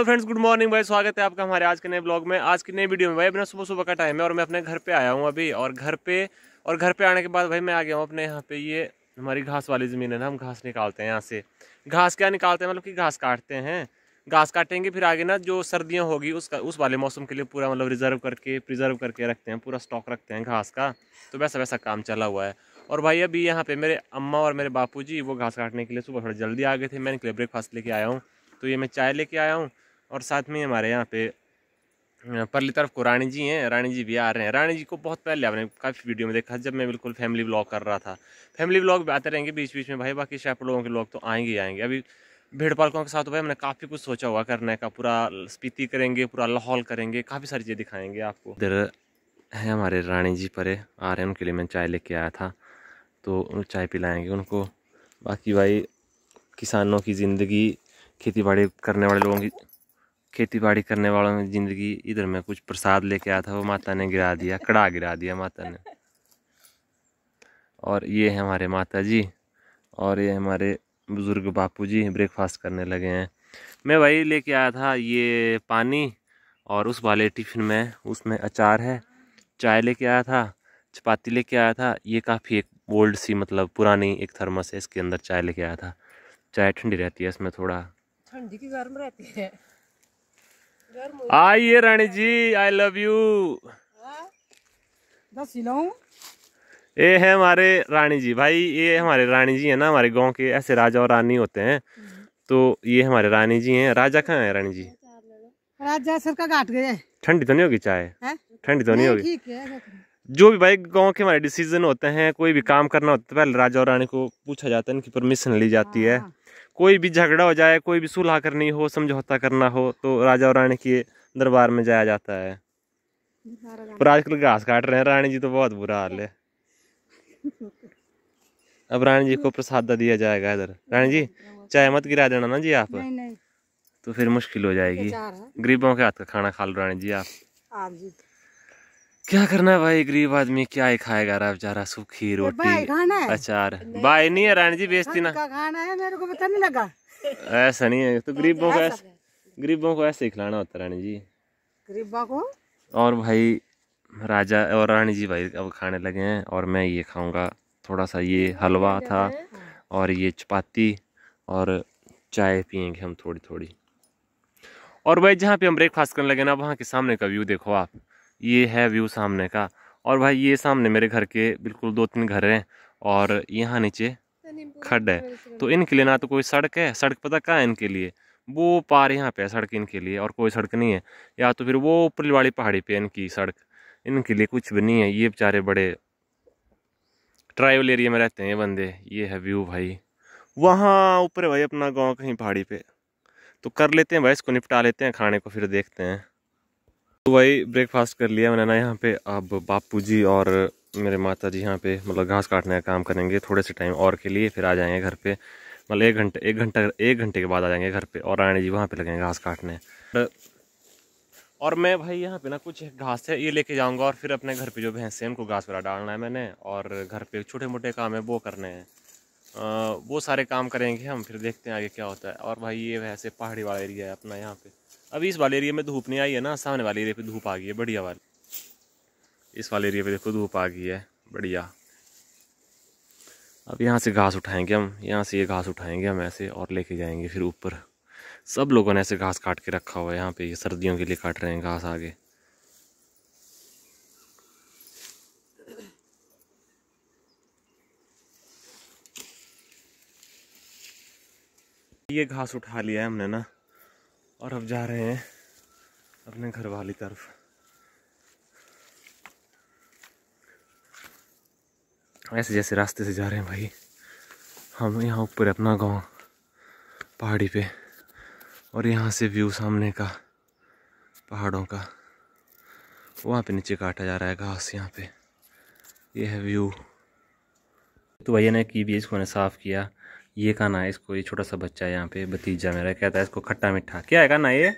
Hello friends good morning भाई स्वागत है आपका हमारे आज के नए ब्लॉग में आज की नई वीडियो में भाई अपना सुबह सुबह का टाइम है और मैं अपने घर पे आया हूँ अभी और घर पे और घर पे आने के बाद भाई मैं आ गया हूँ अपने यहाँ पे ये हमारी घास वाली ज़मीन है ना हम घास निकालते हैं यहाँ से घास क्या निकालते हैं मतलब कि घास काटते हैं घास काटेंगे फिर आगे ना जो सर्दियाँ होगी उसका उस वाले मौसम के लिए पूरा मतलब रिजर्व करके प्रिजर्व करके रखते हैं पूरा स्टॉक रखते हैं घास का तो वैसा वैसा काम चला हुआ है और भाई अभी यहाँ पर मेरे अम्मा और मेरे बापू जी वो घास काटने के लिए सुबह थोड़ा जल्दी आ गए थे मैं निकले ब्रेकफास्ट लेके आया हूँ तो ये मैं चाय लेके आया हूँ और साथ में हमारे यहाँ पे परली तरफ को रानी जी हैं रानी जी भी आ रहे हैं रानी जी को बहुत पहले आपने काफ़ी वीडियो में देखा जब मैं बिल्कुल फैमिली ब्लॉग कर रहा था फैमिली ब्लॉग भी आते रहेंगे बीच बीच में भाई बाकी शहर लोगों के लोग तो आएंगे ही आएंगे अभी भीड़ पालकों के साथ भाई हमने काफ़ी कुछ सोचा हुआ करने का पूरा स्पीति करेंगे पूरा लाहौल करेंगे काफ़ी सारी चीज़ें दिखाएंगे आपको इधर है हमारे रानी जी परे आ रहे हैं उनके लिए मैं चाय लेके आया था तो चाय पिलाएँगे उनको बाकी भाई किसानों की ज़िंदगी खेती बाड़ी करने वाले लोगों की खेती बाड़ी करने वालों की ज़िंदगी इधर में कुछ प्रसाद लेके आया था वो माता ने गिरा दिया कड़ा गिरा दिया माता ने और ये है हमारे माता जी और ये हमारे बुज़ुर्ग बापू जी ब्रेकफास्ट करने लगे हैं मैं वही लेके आया था ये पानी और उस वाले टिफ़िन में उसमें अचार है चाय लेके आया था चपाती लेके आया था ये काफ़ी एक ओल्ड सी मतलब पुरानी एक थर्मस है इसके अंदर चाय लेके आया था चाय ठंडी रहती है इसमें थोड़ा ठंडी की गर्म रहती है आइए रानी जी आई लव यू ये है हमारे रानी जी भाई ये हमारे रानी जी है ना हमारे गांव के ऐसे राजा और रानी होते हैं तो ये हमारे रानी जी हैं राजा कहाँ है रानी जी राजा सर का घाट गए ठंडी तो नहीं होगी चाय ठंडी तो नहीं होगी जो भी भाई गांव के हमारे डिसीजन होते हैं कोई भी काम करना होता है पहले राजा और रानी को पूछा जाता है इनकी परमिशन ली जाती है हाँ। कोई भी झगड़ा हो जाए कोई भी सुलह करनी हो समझौता करना हो तो राजा और रानी के दरबार में जाया जाता है पर आजकल घास काट रहे हैं रानी जी तो बहुत बुरा हाल है अब रानी जी को प्रसादा दिया जाएगा इधर रानी जी चाय मत गिरा देना ना जी आप नहीं, नहीं। तो फिर मुश्किल हो जाएगी गरीबों के हाथ का खाना खा लो रानी जी आप जी क्या करना है भाई गरीब आदमी क्या ही खाएगा रहा बेचारा सूखी रोटी अचार भाई नहीं है रानी जी बेचती ना खाना है मेरे को पता नहीं लगा ऐसा नहीं है तो गरीबों को ऐसा गरीबों को ऐसे ही खिलाना होता रानी जी गरीबों को और भाई राजा और रानी जी भाई अब खाने लगे हैं और मैं ये खाऊंगा थोड़ा सा ये हलवा था और ये चपाती और चाय पियेंगे हम थोड़ी थोड़ी और भाई जहाँ पे हम ब्रेकफास्ट करने लगे ना वहाँ के सामने का व्यू देखो आप ये है व्यू सामने का और भाई ये सामने मेरे घर के बिल्कुल दो तीन घर हैं और यहाँ नीचे खड्ड है तो इनके लिए ना तो कोई सड़क है सड़क पता कहाँ है इनके लिए वो पार यहाँ पे है सड़क इनके लिए और कोई सड़क नहीं है या तो फिर वो ऊपरी वाली पहाड़ी पे इनकी सड़क इनके लिए कुछ भी नहीं है ये बेचारे बड़े ट्राइवल एरिया में रहते हैं ये बंदे ये है व्यू भाई वहाँ ऊपर भाई अपना गाँव कहीं पहाड़ी पे तो कर लेते हैं भाई इसको निपटा लेते हैं खाने को फिर देखते हैं तो भाई ब्रेकफास्ट कर लिया मैंने ना यहाँ पे अब बापू जी और मेरे माता जी यहाँ पे मतलब घास काटने का काम करेंगे थोड़े से टाइम और के लिए फिर आ जाएंगे घर पे मतलब एक घंटे एक घंटा एक घंटे के बाद आ जाएंगे घर पे और रानी जी वहाँ पे लगेंगे घास काटने और मैं भाई यहाँ पे ना कुछ घास है ये लेके जाऊँगा और फिर अपने घर पे जो भैंस है उनको घास वगैरह डालना है मैंने और घर पे छोटे मोटे काम है वो करने हैं वो सारे काम करेंगे हम फिर देखते हैं आगे क्या होता है और भाई ये वैसे पहाड़ी वाला एरिया है अपना यहाँ पे अभी इस वाले एरिया में धूप नहीं आई है ना सामने वाले एरिया पे धूप आ गई है बढ़िया वाली इस वाले एरिया पे देखो धूप आ गई है बढ़िया अब यहाँ से घास उठाएंगे हम यहाँ से ये घास उठाएंगे हम ऐसे और लेके जाएंगे फिर ऊपर सब लोगों ने ऐसे घास काट के रखा हुआ है यहाँ पे ये सर्दियों के लिए काट रहे हैं घास आगे ये घास उठा लिया है हमने ना और अब जा रहे हैं अपने घर वाली तरफ ऐसे जैसे रास्ते से जा रहे हैं भाई हम यहाँ ऊपर अपना गांव पहाड़ी पे और यहाँ से व्यू सामने का पहाड़ों का वहाँ पे नीचे काटा जा रहा है घास यहाँ पे ये यह है व्यू तो भैया ने की बीज को साफ़ किया ये खाना है इसको ये छोटा सा बच्चा है यहाँ पे भतीजा मेरा कहता है इसको खट्टा मीठा क्या है खाना ये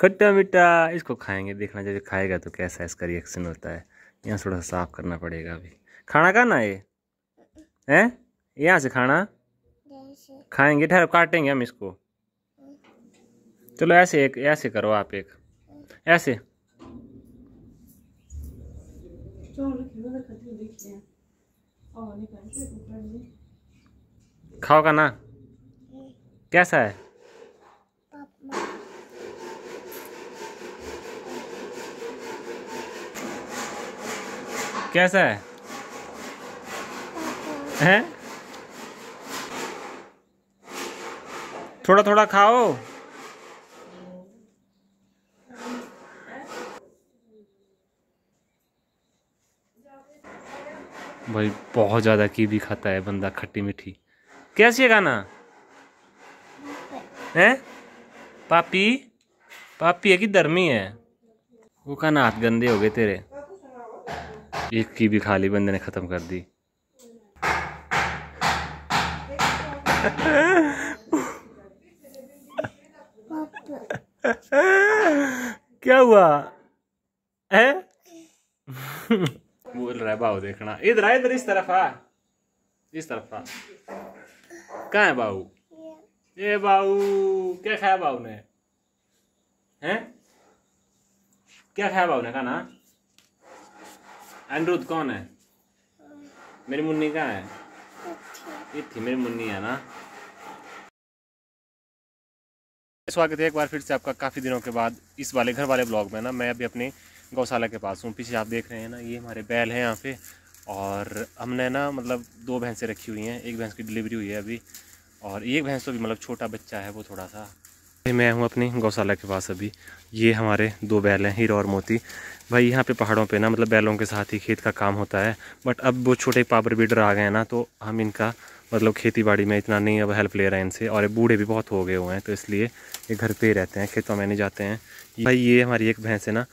खट्टा मीठा इसको खाएंगे देखना जब खाएगा तो कैसा इसका रिएक्शन होता है यहाँ थोड़ा सा साफ करना पड़ेगा अभी खाना खाना ये है यहाँ से खाना खाएंगे ठहर काटेंगे हम इसको चलो ऐसे एक ऐसे करो आप एक ऐसे और खाओ का ना कैसा है कैसा है हैं थोड़ा थोड़ा खाओ भाई बहुत ज़्यादा की भी खाता है बंदा खट्टी मीठी कैसे गाना है पापी पापी है कि धर्मी है वो खाना हाथ गंदे हो गए तेरे एक की भी खाली बंदे ने ख़त्म कर दी क्या हुआ है बोल रहा है भाव देखना इधर इधर इस तरफ आ इस तरफ आ कहाँ है बाबू ये बाबू क्या खाया बाबू ने हैं क्या खाया बाबू ने खाना अनिरुद्ध कौन है मेरी मुन्नी कहाँ है ये थी मेरी मुन्नी है ना स्वागत है एक बार फिर से आपका काफ़ी दिनों के बाद इस वाले घर वाले ब्लॉग में ना मैं अभी अपने गौशाला के पास हूँ पीछे आप देख रहे हैं ना ये हमारे बैल हैं यहाँ पे और हमने ना मतलब दो भैंसें रखी हुई हैं एक भैंस की डिलीवरी हुई है अभी और एक भैंस तो भी मतलब छोटा बच्चा है वो थोड़ा सा मैं हूँ अपनी गौशाला के पास अभी ये हमारे दो बैल हैं हीरो और मोती भाई यहाँ पे पहाड़ों पे ना मतलब बैलों के साथ ही खेत का काम होता है बट अब वो छोटे पावर बीडर आ गए हैं ना तो हम इनका मतलब खेती बाड़ी में इतना नहीं अब हेल्प ले रहे हैं इनसे और ये बूढ़े भी बहुत हो गए हुए हैं तो इसलिए ये घर पे ही रहते हैं खेतों में नहीं जाते हैं भाई ये हमारी एक भैंस है ना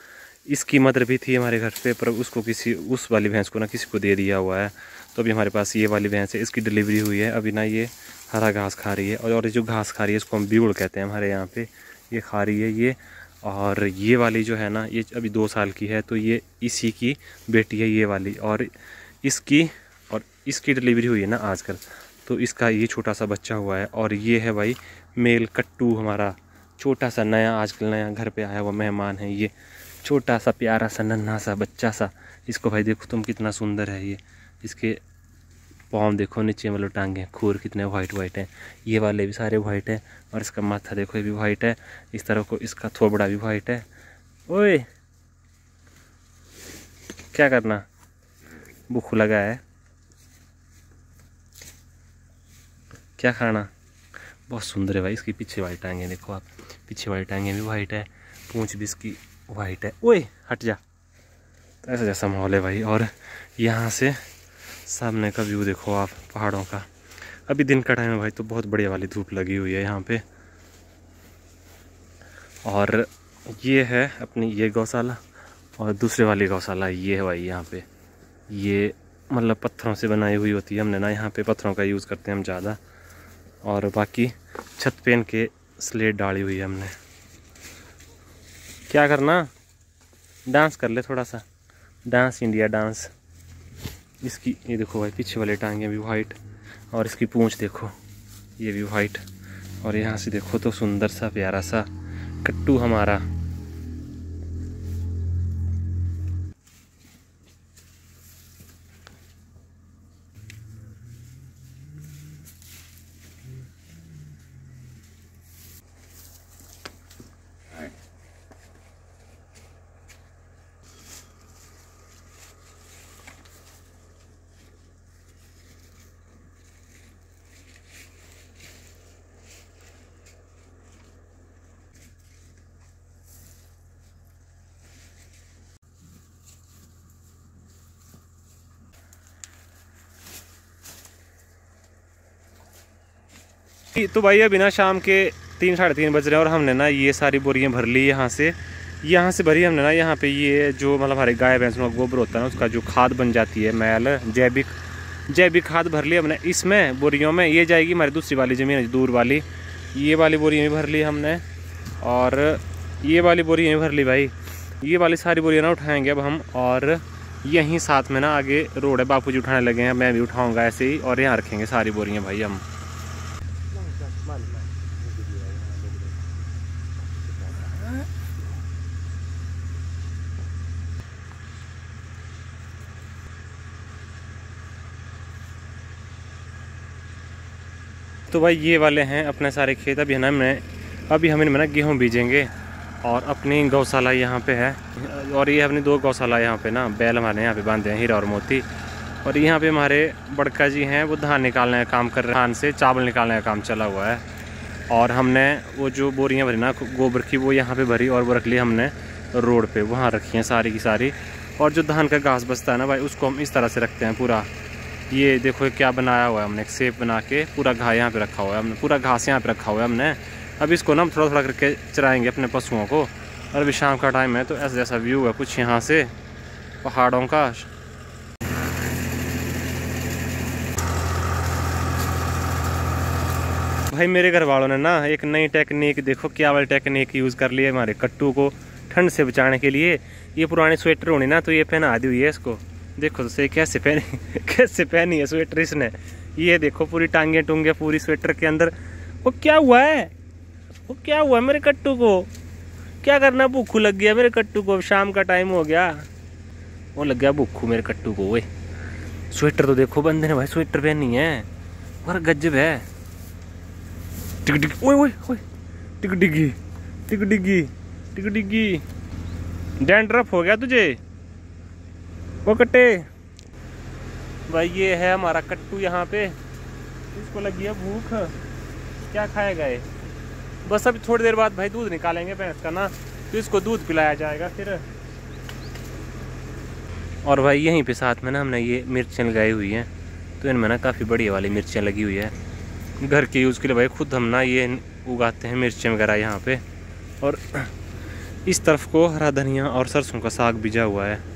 इसकी मदर भी थी हमारे घर पे पर उसको किसी उस वाली भैंस को ना किसी को दे दिया हुआ है तो अभी हमारे पास ये वाली भैंस है इसकी डिलीवरी हुई है अभी ना ये हरा घास खा रही है और और जो घास खा रही है इसको हम बिगुड़ कहते हैं हमारे यहाँ पे ये खा रही है ये और ये वाली जो है ना ये अभी दो साल की है तो ये इसी की बेटी है ये वाली और इसकी और इसकी डिलीवरी हुई है ना आजकल तो इसका ये छोटा सा बच्चा हुआ है और ये है भाई मेल कट्टू हमारा छोटा सा नया आजकल नया घर पे आया हुआ मेहमान है ये छोटा सा प्यारा सा नन्हा सा बच्चा सा इसको भाई देखो तुम कितना सुंदर है ये इसके पॉम देखो नीचे वाले टांगे खूर कितने वाइट वाइट हैं ये वाले भी सारे वाइट हैं और इसका माथा देखो ये भी वाइट है इस तरह को इसका थोबड़ा भी वाइट है ओए क्या करना भूख लगा है क्या खाना बहुत सुंदर है भाई इसकी पीछे वाइट टांगे देखो आप पीछे वाली टांगे भी वाइट है पूँछ भी इसकी वाइट है ओए हट जा तो ऐसा जैसा माहौल है भाई और यहाँ से सामने का व्यू देखो आप पहाड़ों का अभी दिन का टाइम है भाई तो बहुत बढ़िया वाली धूप लगी हुई है यहाँ पे और ये है अपनी ये गौशाला और दूसरे वाली गौशाला ये है भाई यहाँ पे ये मतलब पत्थरों से बनाई हुई होती है हमने ना यहाँ पे पत्थरों का यूज़ करते हैं हम ज़्यादा और बाकी छत पेन के स्लेट डाली हुई है हमने क्या करना डांस कर ले थोड़ा सा डांस इंडिया डांस इसकी ये देखो भाई पीछे वाले टांगे भी वाइट और इसकी पूंछ देखो ये भी वाइट और यहाँ से देखो तो सुंदर सा प्यारा सा कट्टू हमारा तो भाई अभी ना शाम के तीन साढ़े तीन बज रहे हैं और हमने ना ये सारी बोरियाँ भर ली यहाँ से यहाँ से भरी हमने ना यहाँ पे ये जो मतलब हमारे गाय भैंस का गोबर होता है ना उसका जो खाद बन जाती है मैल जैविक जैविक खाद भर ली हमने इसमें बोरियों में ये जाएगी हमारी दूसरी वाली ज़मीन है दूर वाली ये वाली बोरी भी भर ली हमने और ये वाली बोरी भी भर ली भाई ये वाली सारी बोरियाँ ना उठाएँगे अब हम और यहीं साथ में ना आगे रोड है बापू जी उठाने लगे हैं मैं भी उठाऊँगा ऐसे ही और यहाँ रखेंगे सारी बोरियाँ भाई हम तो भाई ये वाले हैं अपने सारे खेत अभी है ना मैं अभी हम इनमें ना गेहूँ बीजेंगे और अपनी गौशाला यहाँ पे है और ये हमने दो गौशाला यहाँ पे ना बैल हमारे यहाँ पे बांधे हैं हीरा और मोती और यहाँ पे हमारे बड़का जी हैं वो धान निकालने का काम कर रहे हैं धान से चावल निकालने का काम चला हुआ है और हमने वो जो बोरियाँ भरी ना गोबर की वो यहाँ पर भरी और वो रख ली हमने रोड पर वहाँ रखी हैं सारी की सारी और जो धान का घास बचता है ना भाई उसको हम इस तरह से रखते हैं पूरा ये देखो क्या बनाया हुआ है हमने एक सेब बना के पूरा घास यहाँ पे रखा हुआ है हमने पूरा घास यहाँ पे रखा हुआ है हमने अब इसको ना हम थोड़ा थोड़ा करके चराएंगे अपने पशुओं को और अभी शाम का टाइम है तो ऐसा जैसा व्यू है कुछ यहाँ से पहाड़ों का भाई मेरे घर वालों ने ना एक नई टेक्निक देखो क्या वाली टेक्निक यूज़ कर ली है हमारे कट्टू को ठंड से बचाने के लिए ये पुरानी स्वेटर होनी ना तो ये पहना दी हुई है इसको देखो तो सही कैसे पहनी कैसे पहनी है स्वेटर इसने ये देखो पूरी टांगे टूंगे पूरी स्वेटर के अंदर वो क्या हुआ है वो क्या हुआ है मेरे कट्टू को क्या करना भूखू लग गया मेरे कट्टू को शाम का टाइम हो गया वो लग गया भूखू मेरे कट्टू को वे स्वेटर तो देखो बंदे ने भाई स्वेटर पहनी है और गजब है टिक टिक ओए ओए ओए टिक डिगी टिक डिगी टिक डैंड्रफ हो गया तुझे वो कट्टे भाई ये है हमारा कट्टू यहाँ पे इसको लगी है भूख क्या खाएगा ये बस अब थोड़ी देर बाद भाई दूध निकालेंगे भैंस का ना तो इसको दूध पिलाया जाएगा फिर और भाई यहीं पे साथ में ना हमने ये मिर्चें लगाई हुई हैं तो इनमें ना काफ़ी बढ़िया वाली मिर्चें लगी हुई है घर के यूज़ के लिए भाई खुद हम ना ये उगाते हैं मिर्चें वगैरह यहाँ पे और इस तरफ को हरा धनिया और सरसों का साग भिजा हुआ है